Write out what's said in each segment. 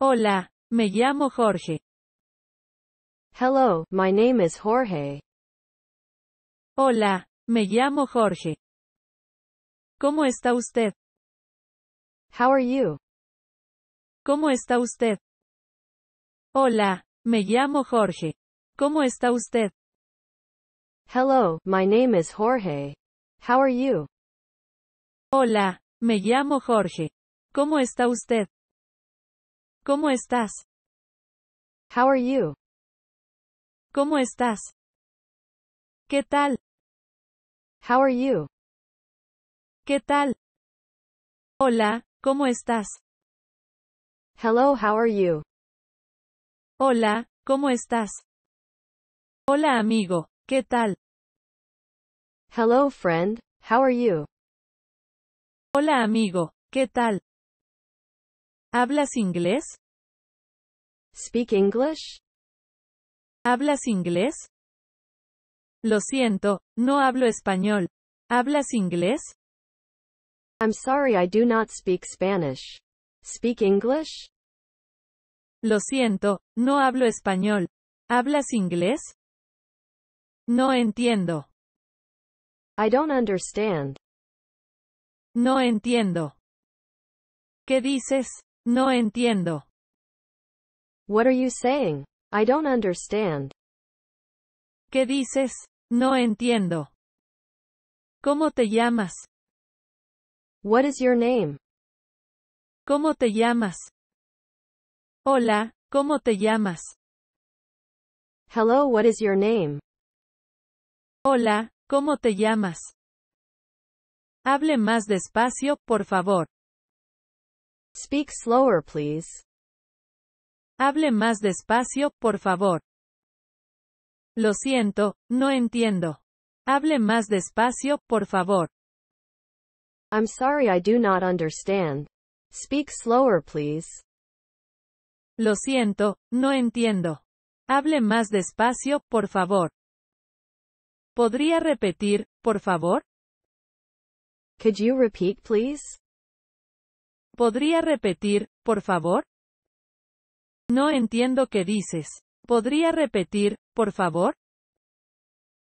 Hola, me llamo Jorge. Hello, my name is Jorge. Hola, me llamo Jorge. ¿Cómo está usted? How are you? ¿Cómo está usted? Hola, me llamo Jorge. ¿Cómo está usted? Hello, my name is Jorge. How are you? Hola, me llamo Jorge. ¿Cómo está usted? ¿Cómo estás? How are you? ¿Cómo estás? ¿Qué tal? How are you? ¿Qué tal? Hola, ¿cómo estás? Hello, how are you? Hola, ¿cómo estás? Hola amigo, ¿qué tal? Hello friend, how are you? Hola amigo, ¿qué tal? ¿Hablas inglés? Speak English? ¿Hablas inglés? Lo siento, no hablo español. ¿Hablas inglés? I'm sorry I do not speak Spanish. Speak English? Lo siento, no hablo español. ¿Hablas inglés? No entiendo. I don't understand. No entiendo. ¿Qué dices? No entiendo. What are you saying? I don't understand. ¿Qué dices? No entiendo. ¿Cómo te llamas? What is your name? ¿Cómo te llamas? Hola, ¿cómo te llamas? Hello, what is your name? Hola, ¿cómo te llamas? Hable más despacio, por favor. Speak slower, please. Hable más despacio, por favor. Lo siento, no entiendo. Hable más despacio, por favor. I'm sorry I do not understand. Speak slower, please. Lo siento, no entiendo. Hable más despacio, por favor. ¿Podría repetir, por favor? Could you repeat, please? ¿Podría repetir, por favor? No entiendo qué dices. ¿Podría repetir, por favor?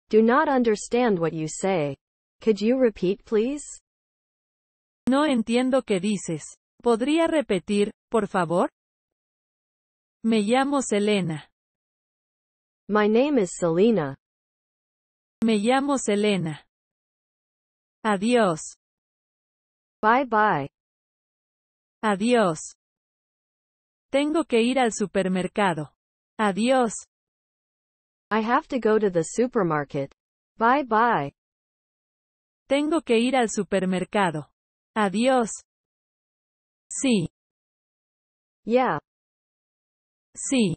Do not understand what you say. Could you repeat, please? No entiendo qué dices. ¿Podría repetir, por favor? Me llamo Selena. My name is Selena. Me llamo Selena. Adiós. Bye bye. Adiós. Tengo que ir al supermercado. Adiós. I have to go to the supermarket. Bye bye. Tengo que ir al supermercado. Adiós. Sí. Yeah. Sí.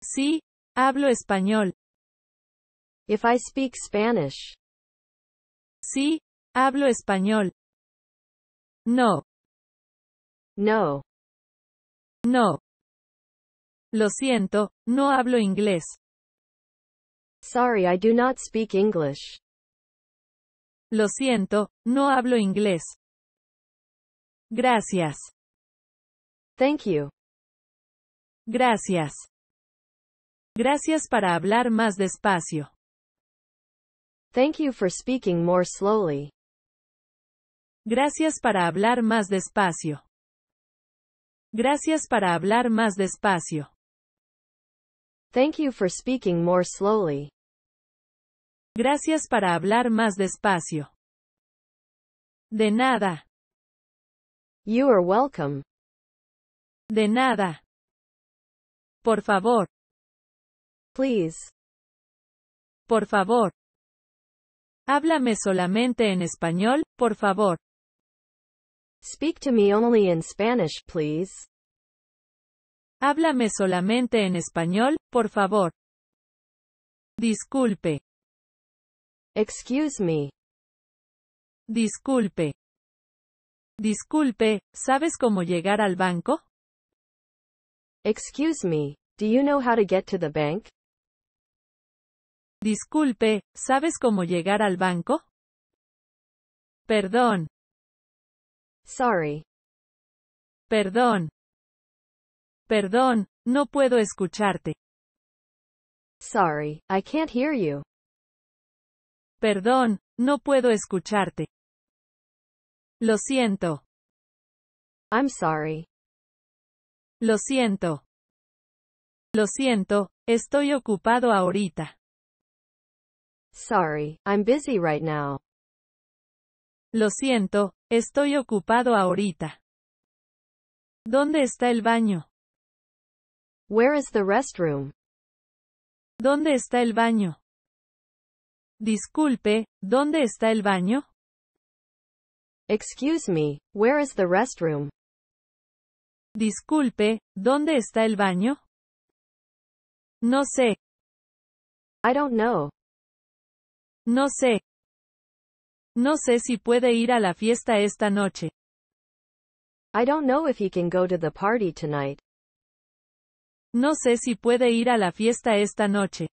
Sí, hablo español. If I speak Spanish. Sí, hablo español. No. No. No. Lo siento, no hablo inglés. Sorry, I do not speak English. Lo siento, no hablo inglés. Gracias. Thank you. Gracias. Gracias para hablar más despacio. Thank you for speaking more slowly. Gracias para hablar más despacio. Gracias para hablar más despacio. Thank you for speaking more slowly. Gracias para hablar más despacio. De nada. You are welcome. De nada. Por favor. Please. Por favor. Háblame solamente en español, por favor. Speak to me only in Spanish, please. Háblame solamente en español, por favor. Disculpe. Excuse me. Disculpe. Disculpe, ¿sabes cómo llegar al banco? Excuse me. Do you know how to get to the bank? Disculpe, ¿sabes cómo llegar al banco? Perdón, Sorry. Perdón. Perdón, no puedo escucharte. Sorry, I can't hear you. Perdón, no puedo escucharte. Lo siento. I'm sorry. Lo siento. Lo siento, estoy ocupado ahorita. Sorry, I'm busy right now. Lo siento, estoy ocupado ahorita. ¿Dónde está el baño? Where is the restroom? ¿Dónde está el baño? Disculpe, ¿dónde está el baño? Excuse me, where is the restroom? Disculpe, ¿dónde está el baño? No sé. I don't know. No sé. No sé si puede ir a la fiesta esta noche. I don't know if he can go to the party tonight. No sé si puede ir a la fiesta esta noche.